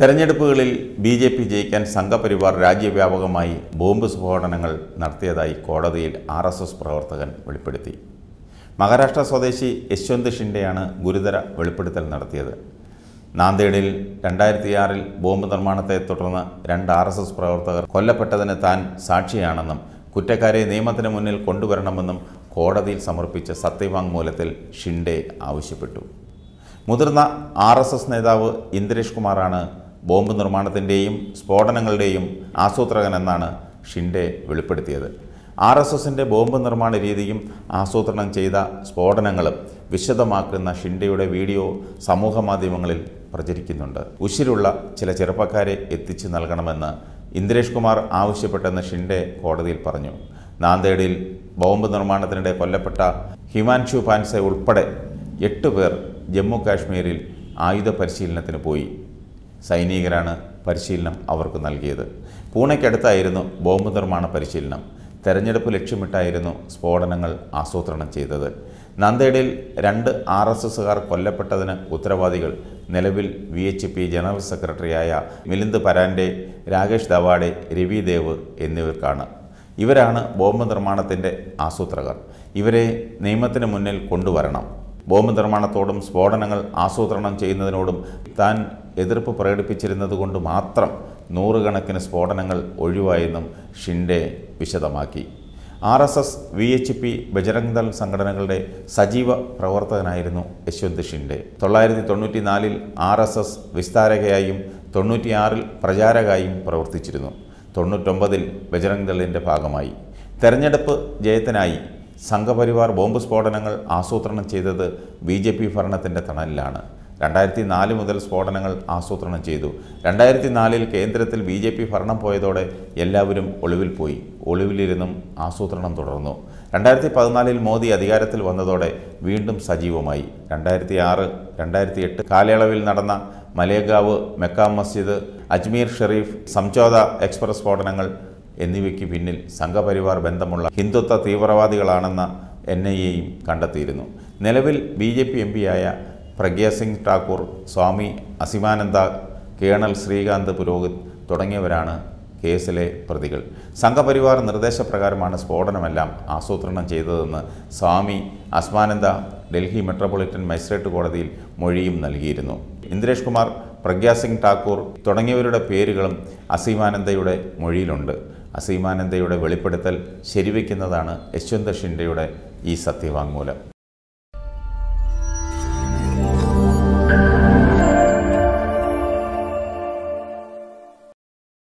തെരഞ്ഞെടുപ്പുകളിൽ B J P ജയിക്കാൻ സംഘപരിവാർ രാജ്യവ്യാപകമായി ബോംബ് സ്ഫോടനങ്ങൾ നടത്തിയതായി കോടതിയിൽ ആർ എസ് എസ് പ്രവർത്തകൻ വെളിപ്പെടുത്തി മഹാരാഷ്ട്ര സ്വദേശി യശ്വന്ത് ഷിൻഡെയാണ് ഗുരുതര വെളിപ്പെടുത്തൽ നടത്തിയത് നാന്ദേഡിൽ രണ്ടായിരത്തിയാറിൽ ബോംബ് നിർമ്മാണത്തെ തുടർന്ന് രണ്ട് ആർ എസ് എസ് പ്രവർത്തകർ കൊല്ലപ്പെട്ടതിന് താൻ സാക്ഷിയാണെന്നും കുറ്റക്കാരെ നിയമത്തിന് മുന്നിൽ കൊണ്ടുവരണമെന്നും കോടതിയിൽ സമർപ്പിച്ച സത്യവാങ്മൂലത്തിൽ ഷിൻഡെ ആവശ്യപ്പെട്ടു മുതിർന്ന ആർ നേതാവ് ഇന്ദ്രേഷ് കുമാറാണ് ബോംബ് നിർമ്മാണത്തിൻ്റെയും സ്ഫോടനങ്ങളുടെയും ആസൂത്രകൻ എന്നാണ് ഷിൻഡെ വെളിപ്പെടുത്തിയത് ആർ എസ് എസിൻ്റെ ബോംബ് നിർമ്മാണ രീതിയും ആസൂത്രണം ചെയ്ത സ്ഫോടനങ്ങളും വിശദമാക്കുന്ന ഷിൻഡയുടെ വീഡിയോ സമൂഹ മാധ്യമങ്ങളിൽ പ്രചരിക്കുന്നുണ്ട് ഉശിരുള്ള ചില ചെറുപ്പക്കാരെ എത്തിച്ചു നൽകണമെന്ന് ഇന്ദ്രേഷ് കുമാർ ആവശ്യപ്പെട്ടെന്ന് ഷിൻഡെ കോടതിയിൽ പറഞ്ഞു നാന്തേടിൽ ബോംബ് നിർമ്മാണത്തിനിടെ കൊല്ലപ്പെട്ട ഹിമാൻഷു പാൻസെ ഉൾപ്പെടെ എട്ട് പേർ ജമ്മു കാശ്മീരിൽ ആയുധ പരിശീലനത്തിന് പോയി സൈനികരാണ് പരിശീലനം അവർക്ക് നൽകിയത് പൂണെക്കടുത്തായിരുന്നു ബോംബ് നിർമ്മാണ പരിശീലനം തെരഞ്ഞെടുപ്പ് ലക്ഷ്യമിട്ടായിരുന്നു സ്ഫോടനങ്ങൾ ആസൂത്രണം ചെയ്തത് നന്ദേഡിൽ രണ്ട് ആർ എസ് എസുകാർ കൊല്ലപ്പെട്ടതിന് ഉത്തരവാദികൾ നിലവിൽ വി എച്ച് പി ജനറൽ സെക്രട്ടറിയായ മിലിന്ദ് പരാൻഡെ രാകേഷ് ദവാഡെ രവി ദേവ് എന്നിവർക്കാണ് ഇവരാണ് ബോംബ് നിർമ്മാണത്തിൻ്റെ ആസൂത്രകർ ഇവരെ നിയമത്തിന് മുന്നിൽ കൊണ്ടുവരണം ബോംബ് നിർമ്മാണത്തോടും സ്ഫോടനങ്ങൾ ആസൂത്രണം ചെയ്യുന്നതിനോടും താൻ എതിർപ്പ് പ്രകടിപ്പിച്ചിരുന്നതുകൊണ്ട് മാത്രം നൂറുകണക്കിന് സ്ഫോടനങ്ങൾ ഒഴിവായെന്നും ഷിൻഡെ വിശദമാക്കി R S S V H P Bajrang Dal സംഘടനകളുടെ സജീവ പ്രവർത്തകനായിരുന്നു യശ്വന്ത് ഷിൻഡെ തൊള്ളായിരത്തി തൊണ്ണൂറ്റി നാലിൽ ആർ എസ് എസ് വിസ്താരകയായും തൊണ്ണൂറ്റിയാറിൽ പ്രചാരകയായും പ്രവർത്തിച്ചിരുന്നു തൊണ്ണൂറ്റൊമ്പതിൽ ബജരംഗ് ദളിൻ്റെ ഭാഗമായി തെരഞ്ഞെടുപ്പ് ജയത്തിനായി സംഘപരിവാർ ബോംബ് സ്ഫോടനങ്ങൾ ആസൂത്രണം ചെയ്തത് ബി ജെ പി ഭരണത്തിൻ്റെ തണലിലാണ് രണ്ടായിരത്തി നാല് മുതൽ സ്ഫോടനങ്ങൾ ആസൂത്രണം ചെയ്തു രണ്ടായിരത്തി നാലിൽ കേന്ദ്രത്തിൽ ബി ജെ പി ഭരണം പോയതോടെ എല്ലാവരും ഒളിവിൽ പോയി ഒളിവിലിരുന്നും ആസൂത്രണം തുടർന്നു രണ്ടായിരത്തി പതിനാലിൽ മോദി അധികാരത്തിൽ വന്നതോടെ വീണ്ടും സജീവമായി രണ്ടായിരത്തി ആറ് രണ്ടായിരത്തി എട്ട് കാലയളവിൽ നടന്ന മലേഗാവ് മെക്ക മസ്ജിദ് അജ്മീർ ഷെറീഫ് സംചോദ എക്സ്പ്രസ് സ്ഫോടനങ്ങൾ എന്നിവയ്ക്ക് പിന്നിൽ സംഘപരിവാർ ബന്ധമുള്ള ഹിന്ദുത്വ തീവ്രവാദികളാണെന്ന എൻ ഐ എയും കണ്ടെത്തിയിരുന്നു നിലവിൽ ബി ജെ പി എം പിയായ പ്രഗ്യാസിംഗ് ഠാക്കൂർ സ്വാമി അസിമാനന്ദ കേണൽ ശ്രീകാന്ത് പുരോഹിത് തുടങ്ങിയവരാണ് കേസിലെ പ്രതികൾ സംഘപരിവാർ നിർദ്ദേശപ്രകാരമാണ് സ്ഫോടനമെല്ലാം ആസൂത്രണം ചെയ്തതെന്ന് സ്വാമി അസ്മാനന്ദ ഡൽഹി മെട്രോപൊളിറ്റൻ മജിസ്ട്രേറ്റ് കോടതിയിൽ മൊഴിയും നൽകിയിരുന്നു ഇന്ദ്രേഷ് കുമാർ പ്രഗ്യാസിംഗ് ഠാക്കൂർ തുടങ്ങിയവരുടെ പേരുകളും അസീമാനന്ദയുടെ മൊഴിയിലുണ്ട് അസീമാനന്ദയുടെ വെളിപ്പെടുത്തൽ ശരിവയ്ക്കുന്നതാണ് യശ്വന്ത് ഷിൻഡയുടെ ഈ സത്യവാങ്മൂലം